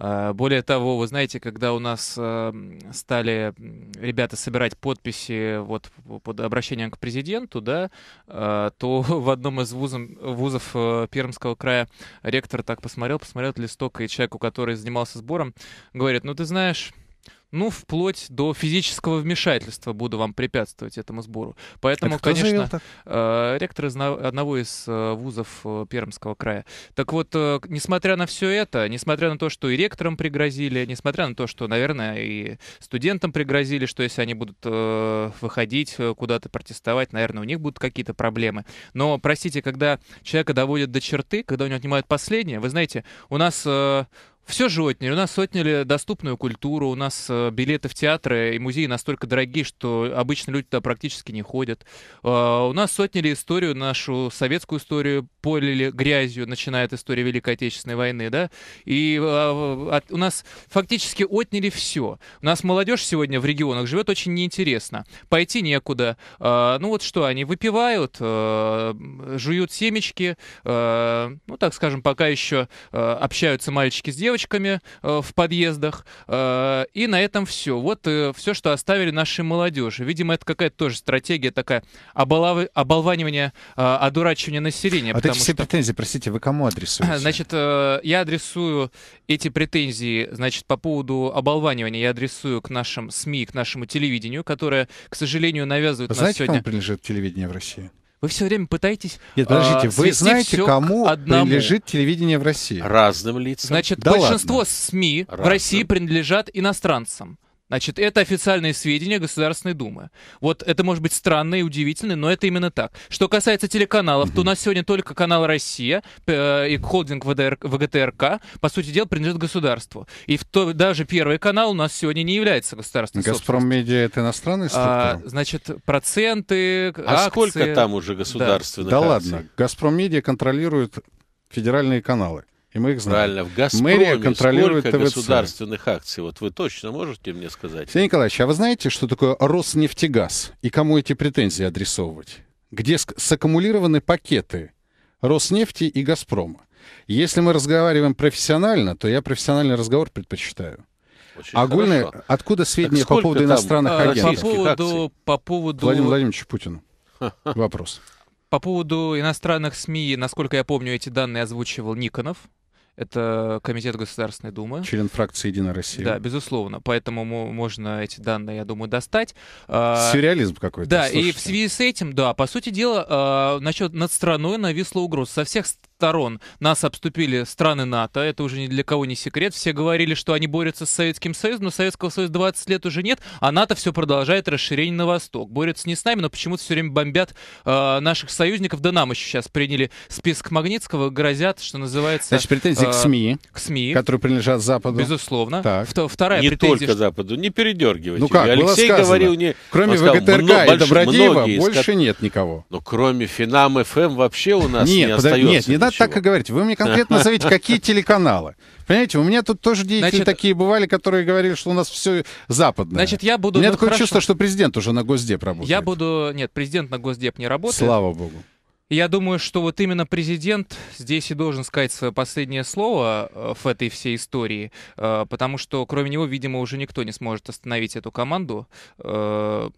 А, более того, вы знаете, когда у нас эм, стали ребята собирать подписи вот под обращением к президенту, да, а, то (laughs) в одном из вузов, вузов э, Пермского края ректор так посмотрел, посмотрел листок, и человеку, который занимался сбором, говорит, ну ты знаешь, ну, вплоть до физического вмешательства буду вам препятствовать этому сбору. Поэтому, а конечно, э, ректор из одного из э, вузов э, Пермского края. Так вот, несмотря на все это, несмотря на то, что и ректорам пригрозили, несмотря на то, что, наверное, и студентам пригрозили, что если они будут выходить куда-то протестовать, наверное, у них будут какие-то проблемы. Но, простите, когда человека доводят до черты, когда у него отнимают последнее, вы знаете, у нас все же отняли. У нас отняли доступную культуру, у нас э, билеты в театры и музеи настолько дорогие, что обычно люди туда практически не ходят. Э, у нас отняли историю, нашу советскую историю, полили грязью, начиная от истории Великой Отечественной войны, да, и э, у нас фактически отняли все. У нас молодежь сегодня в регионах живет очень неинтересно. Пойти некуда. Ну вот что, они выпивают, жуют семечки, ну так скажем, пока еще общаются мальчики с девочками, точками э, в подъездах. Э, и на этом все. Вот э, все, что оставили наши молодежи. Видимо, это какая-то тоже стратегия такая оболав... оболванивания, одурачивания населения. А вот эти все что... претензии, простите, вы кому (clears throat) адресуете? Значит, я адресую эти претензии, значит, по поводу оболванивания, я адресую к нашим СМИ, к нашему телевидению, которое, к сожалению, навязывает Знаете, нас сегодня... Знаете, кому принадлежит телевидение в России? Вы все время пытаетесь. Нет, подождите, а, вы знаете, кому одному. принадлежит телевидение в России? Разным лицам. Значит, да большинство ладно. СМИ Разным. в России принадлежат иностранцам. Значит, это официальные сведения Государственной Думы. Вот это может быть странно и удивительно, но это именно так. Что касается телеканалов, то у нас сегодня только канал «Россия» э, и холдинг ВДР, ВГТРК, по сути дела, принадлежит государству. И в то, даже первый канал у нас сегодня не является государственным. «Газпром Медиа» — это иностранная а, структура? А, значит, проценты, А акции. сколько там уже государственных Да, да ладно, «Газпром Медиа» контролирует федеральные каналы. И мы их знаем. Правильно. В «Газпроме» Мэрия контролирует сколько ТВЦ. государственных акций? Вот вы точно можете мне сказать? Алексей Николаевич, а вы знаете, что такое «Роснефтегаз» и кому эти претензии адресовывать? Где саккумулированы пакеты «Роснефти» и «Газпрома»? Если мы разговариваем профессионально, то я профессиональный разговор предпочитаю. Очень Огульное, откуда сведения по поводу там иностранных а, агентов? По поводу, по поводу... Владимир Владимирович Путину (laughs) вопрос. По поводу иностранных СМИ, насколько я помню, эти данные озвучивал Никонов это Комитет Государственной Думы. Член фракции «Единая Россия». Да, безусловно. Поэтому можно эти данные, я думаю, достать. А, Сюрреализм какой-то. Да, слушайте. и в связи с этим, да, по сути дела, а, насчет над страной нависла угроза. Со всех сторон. Нас обступили страны НАТО, это уже ни для кого не секрет. Все говорили, что они борются с Советским Союзом, но Советского Союза 20 лет уже нет, а НАТО все продолжает расширение на восток. Борются не с нами, но почему-то все время бомбят э, наших союзников. Да нам еще сейчас приняли список Магнитского, грозят, что называется... Значит, претензии э, к а, СМИ, к СМИ, которые принадлежат Западу. Безусловно. Так. Вторая не претензия... только Западу, не передергивайте. Ну как, Алексей было сказано. говорил... Не... Кроме сказал, ВГТРК мно... и Добродеева больше из... нет никого. Ну кроме Финам ФМ вообще у нас нет, не остается. Нет, не надо так и говорить. Вы мне конкретно назовите, (laughs) какие телеканалы. Понимаете, у меня тут тоже деятели Значит, такие бывали, которые говорили, что у нас все западное. Значит, я буду... У меня ну, такое хорошо. чувство, что президент уже на Госдеп работает. Я буду... Нет, президент на Госдеп не работает. Слава богу. Я думаю, что вот именно президент здесь и должен сказать свое последнее слово э, в этой всей истории, э, потому что кроме него, видимо, уже никто не сможет остановить эту команду, э,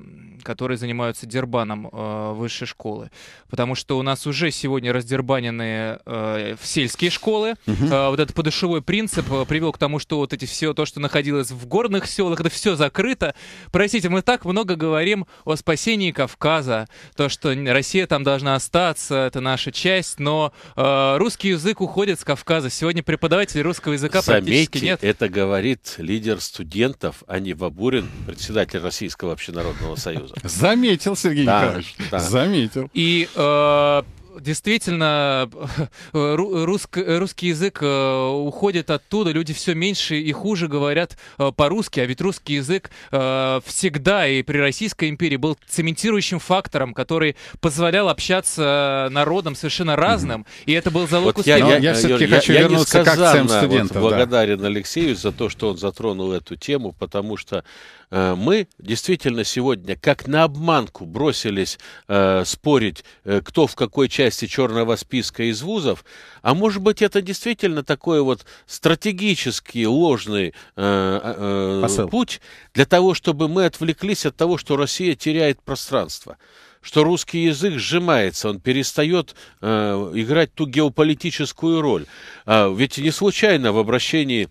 которая занимается дербаном высшей школы. Потому что у нас уже сегодня раздербанены в сельские школы. Угу. Вот этот подушевой принцип привел к тому, что вот эти все то, что находилось в горных селах, это все закрыто. Простите, мы так много говорим о спасении Кавказа, то, что Россия там должна остаться, общаться, это наша часть, но э, русский язык уходит с Кавказа. Сегодня преподаватель русского языка Заметьте, практически нет. это говорит лидер студентов, а не Бабурин, председатель Российского общенародного союза. Заметил, Сергей да, Николаевич, да. заметил. И э, действительно, (laughs) русский язык э, уходит оттуда, люди все меньше и хуже говорят э, по-русски, а ведь русский язык э, всегда и при Российской империи был цементирующим фактором, который позволял общаться народам совершенно разным, и это был залог вот успеха. Я, я, я все-таки хочу я, вернуться я к акциям студентов. Вот, благодарен да. Алексею за то, что он затронул эту тему, потому что мы действительно сегодня как на обманку бросились э, спорить, э, кто в какой части части черного списка из вузов, а может быть это действительно такой вот стратегический ложный э, э, э путь для того, чтобы мы отвлеклись от того, что Россия теряет пространство что русский язык сжимается, он перестает э, играть ту геополитическую роль. Э, ведь не случайно в обращении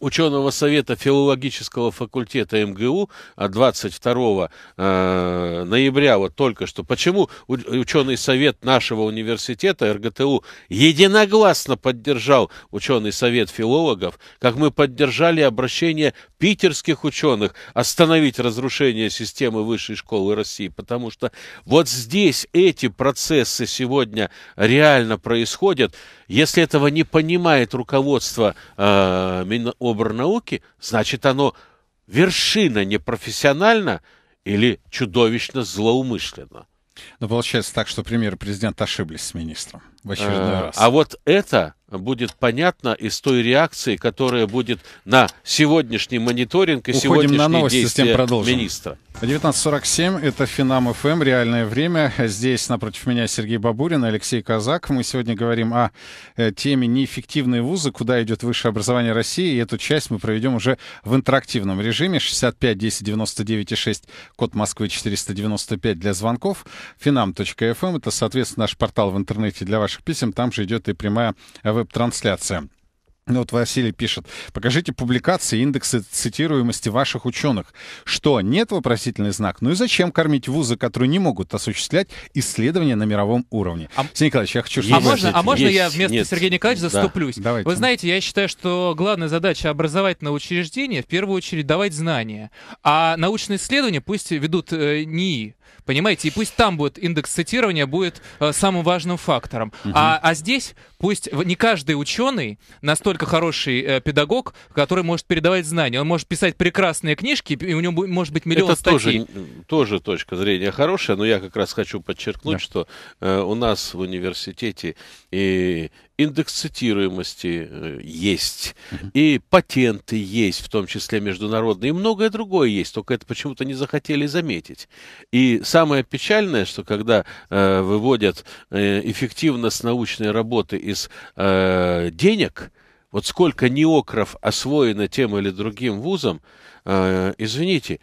ученого совета филологического факультета МГУ а от 22 э, ноября, вот только что. Почему ученый совет нашего университета РГТУ единогласно поддержал ученый совет филологов, как мы поддержали обращение питерских ученых остановить разрушение системы высшей школы России, потому что вот здесь эти процессы сегодня реально происходят. Если этого не понимает руководство э, оборнауки, значит оно вершина непрофессионально или чудовищно злоумышленно. Но ну, получается так, что премьер-президент ошиблись с министром. В очередной а, раз. А вот это будет понятно из той реакции, которая будет на сегодняшний мониторинг и Уходим сегодняшние на новости, действия затем продолжим. министра. 19.47, это Финам ФМ, эм, реальное время. Здесь напротив меня Сергей Бабурин, Алексей Казак. Мы сегодня говорим о э, теме «Неэффективные вузы. Куда идет высшее образование России?» И эту часть мы проведем уже в интерактивном режиме. 65 10 99 6, код Москвы 495 для звонков. Финам.фм, эм это, соответственно, наш портал в интернете для ваших ваших писем, там же идет и прямая э, веб-трансляция. Ну вот Василий пишет, покажите публикации, индексы цитируемости ваших ученых. Что, нет вопросительный знак? Ну и зачем кормить вузы, которые не могут осуществлять исследования на мировом уровне? А... Сергей Николаевич, я хочу, а чтобы... А можно, а можно есть, я вместо нет. Сергея Николаевича заступлюсь? Да. Давайте. Вы знаете, я считаю, что главная задача образовательного учреждения в первую очередь давать знания, а научные исследования пусть ведут э, НИИ понимаете? И пусть там будет индекс цитирования будет э, самым важным фактором. Угу. А, а здесь пусть не каждый ученый настолько хороший э, педагог, который может передавать знания. Он может писать прекрасные книжки, и у него может быть миллион Это статей. Тоже, тоже точка зрения хорошая, но я как раз хочу подчеркнуть, да. что э, у нас в университете и индекс цитируемости э, есть, и патенты есть, в том числе международные, и многое другое есть, только это почему-то не захотели заметить. И самое печальное, что когда э, выводят э, эффективность научной работы из э, денег, вот сколько неокров освоено тем или другим вузом, э, извините,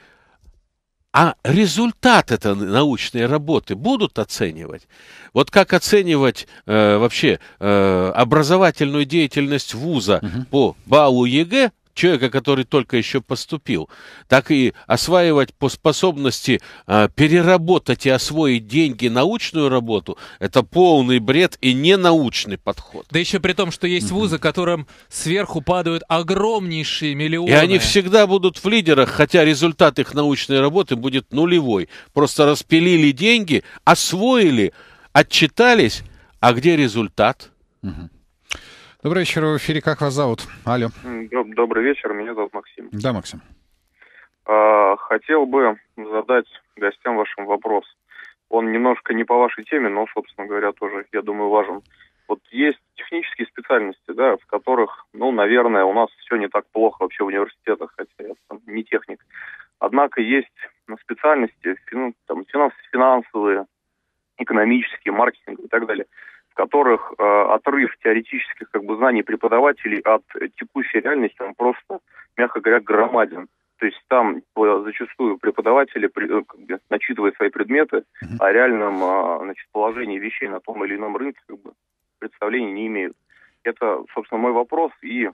а результат этой научной работы будут оценивать? Вот как оценивать э, вообще э, образовательную деятельность вуза угу. по баллу ЕГЭ, человека, который только еще поступил, так и осваивать по способности э, переработать и освоить деньги научную работу, это полный бред и ненаучный подход. Да еще при том, что есть вузы, которым сверху падают огромнейшие миллионы. И они всегда будут в лидерах, хотя результат их научной работы будет нулевой. Просто распилили деньги, освоили, отчитались, а где результат? mm Добрый вечер, в эфире «Как вас зовут?» Алло. Добрый вечер, меня зовут Максим. Да, Максим. А, хотел бы задать гостям вашим вопрос. Он немножко не по вашей теме, но, собственно говоря, тоже, я думаю, важен. Вот есть технические специальности, да, в которых, ну, наверное, у нас все не так плохо вообще в университетах, хотя я там не техник. Однако есть ну, специальности, фин, там, финанс, финансовые, экономические, маркетинг и так далее – которых э, отрыв теоретических как бы, знаний преподавателей от текущей реальности, он просто, мягко говоря, громаден. То есть там э, зачастую преподаватели э, как бы, начитывают свои предметы о а реальном э, значит, положении вещей на том или ином рынке, как бы, представления не имеют. Это, собственно, мой вопрос. И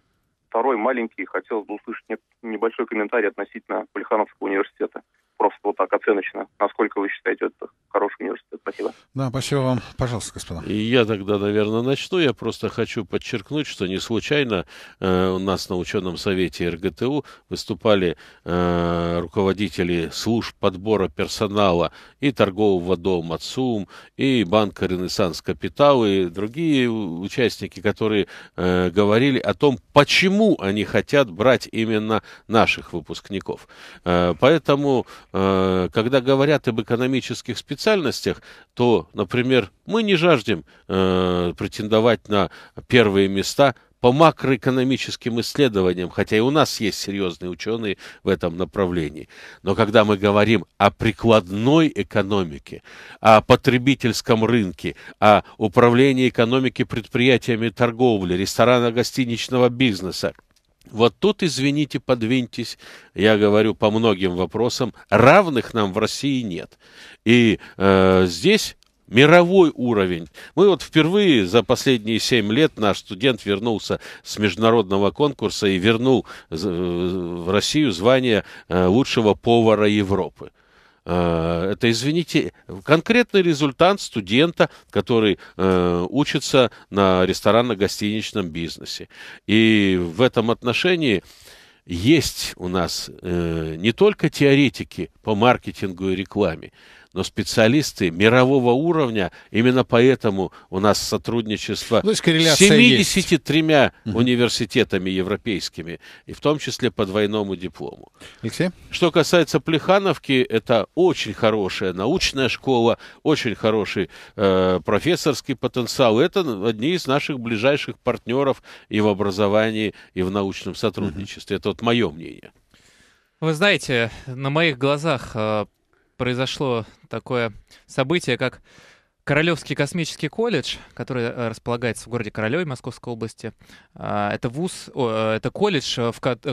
второй маленький, хотелось бы услышать небольшой комментарий относительно Полихановского университета просто вот так оценочно, насколько вы считаете это хороший университет. Спасибо. Да, спасибо вам. Пожалуйста, господа. И я тогда, наверное, начну. Я просто хочу подчеркнуть, что не случайно э, у нас на ученом совете РГТУ выступали э, руководители служб подбора персонала и торгового дома ЦУМ, и банка «Ренессанс Капитал», и другие участники, которые э, говорили о том, почему они хотят брать именно наших выпускников. Э, поэтому Э, когда говорят об экономических специальностях, то, например, мы не жаждем э, претендовать на первые места по макроэкономическим исследованиям, хотя и у нас есть серьезные ученые в этом направлении. Но когда мы говорим о прикладной экономике, о потребительском рынке, о управлении экономики предприятиями торговли, ресторана-гостиничного бизнеса, вот тут, извините, подвиньтесь, я говорю по многим вопросам, равных нам в России нет. И э, здесь мировой уровень. Мы вот впервые за последние 7 лет наш студент вернулся с международного конкурса и вернул э, в Россию звание э, лучшего повара Европы. Э, это, извините, конкретный результат студента, который э, учится на ресторанно-гостиничном бизнесе. И в этом отношении есть у нас э, не только теоретики по маркетингу и рекламе, но специалисты мирового уровня, именно поэтому у нас сотрудничество ну, с 73 есть. университетами европейскими, и в том числе по двойному диплому. Алексей? Что касается Плехановки, это очень хорошая научная школа, очень хороший э, профессорский потенциал. Это одни из наших ближайших партнеров и в образовании, и в научном сотрудничестве. Угу. Это вот мое мнение. Вы знаете, на моих глазах э, произошло такое событие, как Королевский космический колледж, который э, располагается в городе Королеве Московской области, э, это вуз, э, это колледж,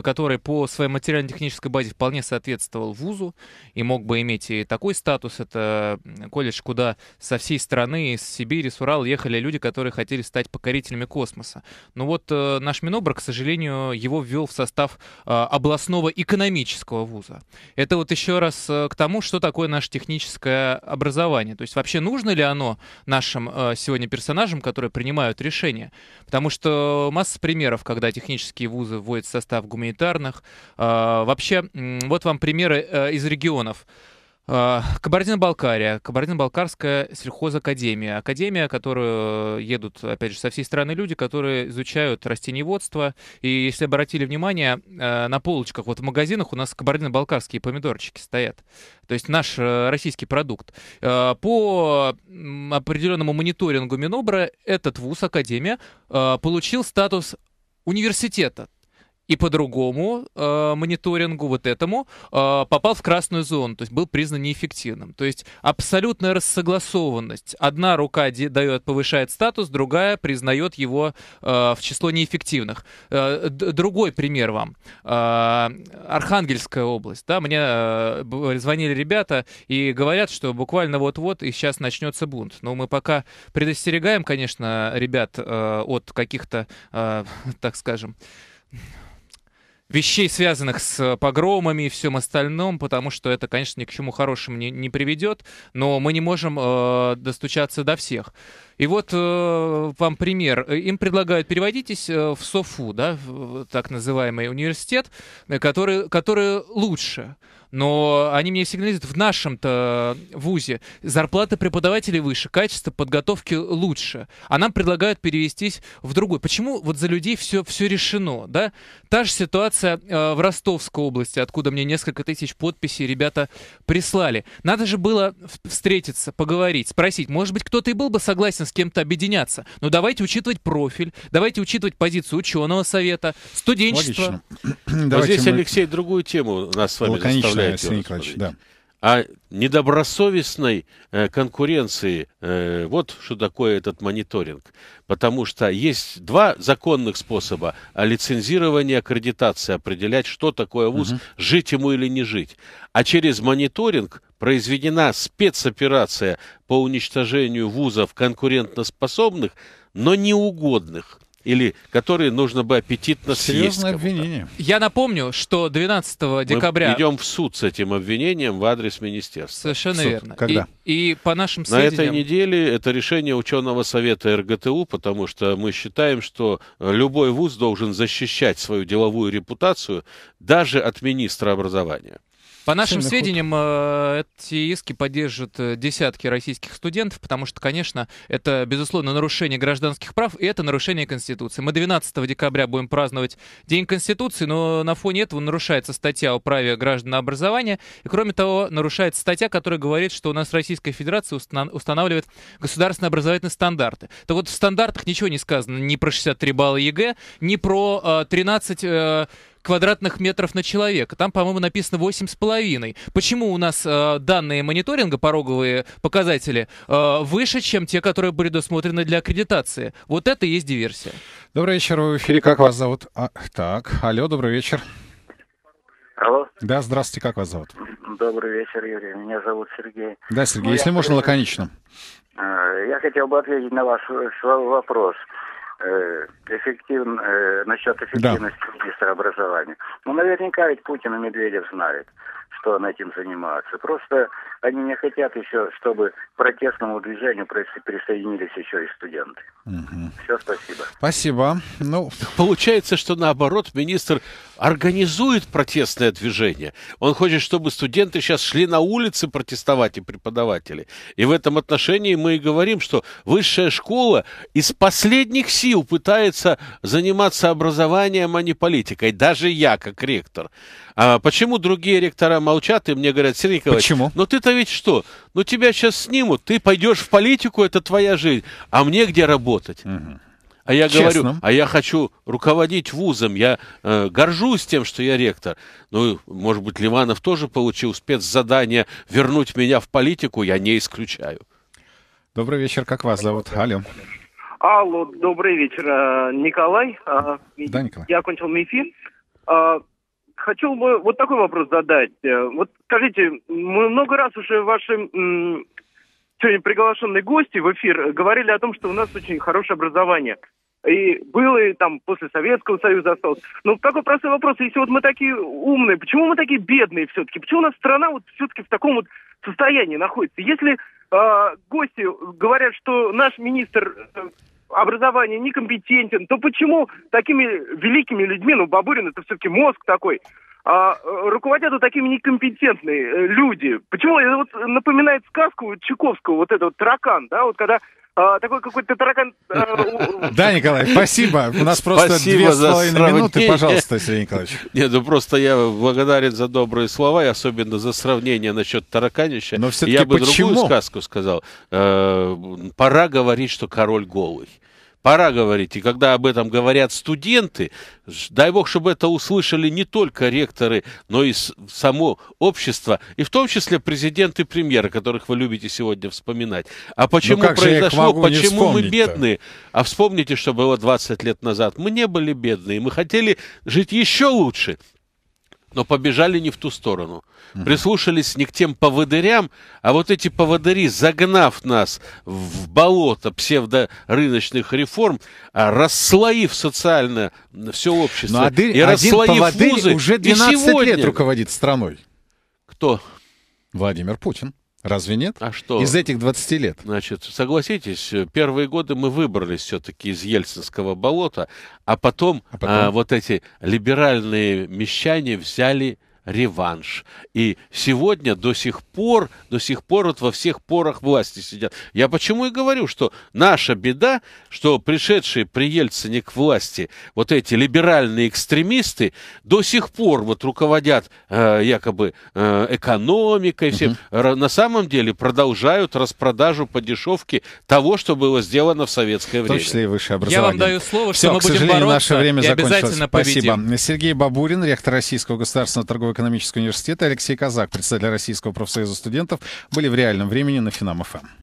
который по своей материально-технической базе вполне соответствовал вузу и мог бы иметь и такой статус. Это колледж, куда со всей страны, из Сибири, с Урала ехали люди, которые хотели стать покорителями космоса. Но вот наш Минобр, к сожалению, его ввел в состав областного экономического вуза. Это вот еще раз к тому, что такое наше техническое образование. То есть вообще нужно ли оно дано нашим э, сегодня персонажам, которые принимают решения. Потому что масса примеров, когда технические вузы вводят состав гуманитарных. А, вообще, вот вам примеры э, из регионов. А, Кабардино-Балкария, Кабардино-Балкарская сельхозакадемия. Академия, которую э, едут, опять же, со всей страны люди, которые изучают растениеводство. И если обратили внимание, э, на полочках, вот в магазинах у нас кабардино-балкарские помидорчики стоят. То есть наш э, российский продукт. По определенному мониторингу Минобра этот вуз, академия, получил статус университета и по другому э, мониторингу, вот этому, э, попал в красную зону, то есть был признан неэффективным. То есть абсолютная рассогласованность. Одна рука дает, повышает статус, другая признает его э, в число неэффективных. Э, другой пример вам. Э, Архангельская область. Да, мне э, звонили ребята и говорят, что буквально вот-вот и сейчас начнется бунт. Но ну, мы пока предостерегаем, конечно, ребят э, от каких-то, э, (laughs) так скажем, вещей, связанных с э, погромами и всем остальным, потому что это, конечно, ни к чему хорошему не, не приведет, но мы не можем э, достучаться до всех. И вот э, вам пример. Э, им предлагают, переводитесь э, в СОФУ, да, в так называемый университет, который, который лучше но они мне сигнализируют, в нашем-то э, вузе зарплата преподавателей выше, качество подготовки лучше, а нам предлагают перевестись в другой. Почему вот за людей все, все решено, да? Та же ситуация э, в Ростовской области, откуда мне несколько тысяч подписей ребята прислали. Надо же было встретиться, поговорить, спросить, может быть, кто-то и был бы согласен с кем-то объединяться, но давайте учитывать профиль, давайте учитывать позицию ученого совета, студенчества. Вот здесь мы... Алексей другую тему нас с вами Лаконично оставляет э, Арсений Николаевич, да. А недобросовестной э, конкуренции, э, вот что такое этот мониторинг. Потому что есть два законных способа а лицензирования, аккредитации, определять, что такое вуз, угу. жить ему или не жить. А через мониторинг произведена спецоперация по уничтожению вузов конкурентоспособных, но неугодных или которые нужно бы аппетитно съесть. Серьезное обвинение. Я напомню, что 12 декабря... Мы идем в суд с этим обвинением в адрес министерства. Совершенно суд. верно. Когда? И, и по нашим сведениям... На этой неделе это решение ученого совета РГТУ, потому что мы считаем, что любой вуз должен защищать свою деловую репутацию даже от министра образования. По нашим Сильный сведениям, ход. Э, эти иски поддержат э, десятки российских студентов, потому что, конечно, это, безусловно, нарушение гражданских прав и это нарушение Конституции. Мы 12 декабря будем праздновать День Конституции, но на фоне этого нарушается статья о праве граждан на образование. И, кроме того, нарушается статья, которая говорит, что у нас Российская Федерация устанавливает государственные образовательные стандарты. Так вот, в стандартах ничего не сказано ни про 63 балла ЕГЭ, ни про 13... Э, квадратных метров на человека. Там, по-моему, написано 8,5. Почему у нас э, данные мониторинга, пороговые показатели, э, выше, чем те, которые предусмотрены для аккредитации? Вот это и есть диверсия. Добрый вечер, вы в эфире. Как вас зовут? А, так, алло, добрый вечер. Алло. Да, здравствуйте, как вас зовут? Добрый вечер, Юрий. Меня зовут Сергей. Да, Сергей, ну, если я... можно, лаконично. Э, я хотел бы ответить на ваш вопрос. Э, эффективно, э, насчет эффективности да. министра образования. Ну, наверняка ведь Путин и Медведев знают, что он этим занимается. Просто они не хотят еще, чтобы к протестному движению присоединились еще и студенты. Угу. Все, спасибо. Спасибо. Ну, (laughs) получается, что наоборот, министр организует протестное движение. Он хочет, чтобы студенты сейчас шли на улицы протестовать и преподаватели. И в этом отношении мы и говорим, что высшая школа из последних сил пытается заниматься образованием, а не политикой. Даже я, как ректор. А почему другие ректора молчат и мне говорят, Сергей Николаевич, почему? ну ты-то ведь что? Ну тебя сейчас снимут, ты пойдешь в политику, это твоя жизнь, а мне где работать? Угу. А я Честно. говорю, а я хочу руководить вузом, я э, горжусь тем, что я ректор. Ну, может быть, Ливанов тоже получил спецзадание вернуть меня в политику, я не исключаю. Добрый вечер, как вас зовут? Алло. Алло, добрый вечер, э, Николай. А, да, Николай. Я окончил МИФИ. А, Хотел бы вот такой вопрос задать. Э, вот скажите, мы много раз уже ваши сегодня приглашенные гости в эфир говорили о том, что у нас очень хорошее образование. И было, и там после Советского Союза осталось. Но такой простой вопрос, если вот мы такие умные, почему мы такие бедные все-таки? Почему у нас страна вот все-таки в таком вот состоянии находится? Если э, гости говорят, что наш министр э, образования некомпетентен, то почему такими великими людьми, ну, Бабурин это все-таки мозг такой, а, э, руководят вот такими некомпетентные э, люди. Почему это вот напоминает сказку Чуковского, вот этот вот, таракан, да, вот когда а, такой какой-то таракан. А, да, Николай, спасибо. У нас просто две с половиной минуты, пожалуйста, Сергей Николаевич. Нет, ну просто я благодарен за добрые слова, и особенно за сравнение насчет тараканища. Но все-таки Я бы другую сказку сказал. Э, пора говорить, что король голый пора говорить. И когда об этом говорят студенты, дай бог, чтобы это услышали не только ректоры, но и само общество, и в том числе президенты, премьеры, которых вы любите сегодня вспоминать. А почему произошло, почему мы бедные? А вспомните, что было 20 лет назад. Мы не были бедные, мы хотели жить еще лучше но побежали не в ту сторону. Прислушались не к тем поводырям, а вот эти поводыри, загнав нас в болото псевдорыночных реформ, а расслоив социально все общество но ну, а один, и расслоив один вузы, уже 12 сегодня... лет руководит страной. Кто? Владимир Путин. Разве нет? А что? Из этих 20 лет. Значит, согласитесь, первые годы мы выбрались все-таки из Ельцинского болота, а потом, а потом? А, вот эти либеральные мещане взяли реванш. И сегодня до сих пор, до сих пор вот во всех порах власти сидят. Я почему и говорю, что наша беда, что пришедшие при Ельцине к власти вот эти либеральные экстремисты до сих пор вот руководят э, якобы э, экономикой, всем. Угу. uh На самом деле продолжают распродажу по дешевке того, что было сделано в советское время. В том числе и высшее образование. Я вам даю слово, что Все, мы к будем сожалению, бороться. наше время закончилось. Спасибо. Победим. Сергей Бабурин, ректор Российского государственного торгового экономического университета Алексей Казак, председатель Российского профсоюза студентов, были в реальном времени на Финам-ФМ.